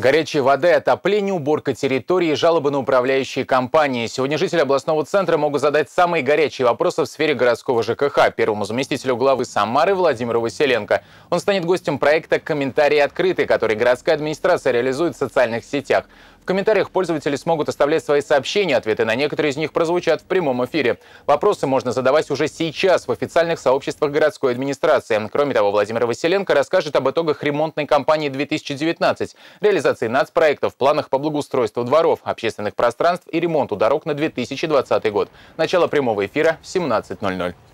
Горячей воды, отопление, уборка территории, жалобы на управляющие компании. Сегодня жители областного центра могут задать самые горячие вопросы в сфере городского ЖКХ первому заместителю главы Самары Владимиру Василенко. Он станет гостем проекта «Комментарии открыты», который городская администрация реализует в социальных сетях. В комментариях пользователи смогут оставлять свои сообщения, ответы на некоторые из них прозвучат в прямом эфире. Вопросы можно задавать уже сейчас в официальных сообществах городской администрации. Кроме того, Владимир Василенко расскажет об итогах ремонтной кампании 2019, реализации реализации нацпроектов, планах по благоустройству дворов, общественных пространств и ремонту дорог на 2020 год. Начало прямого эфира в 17.00.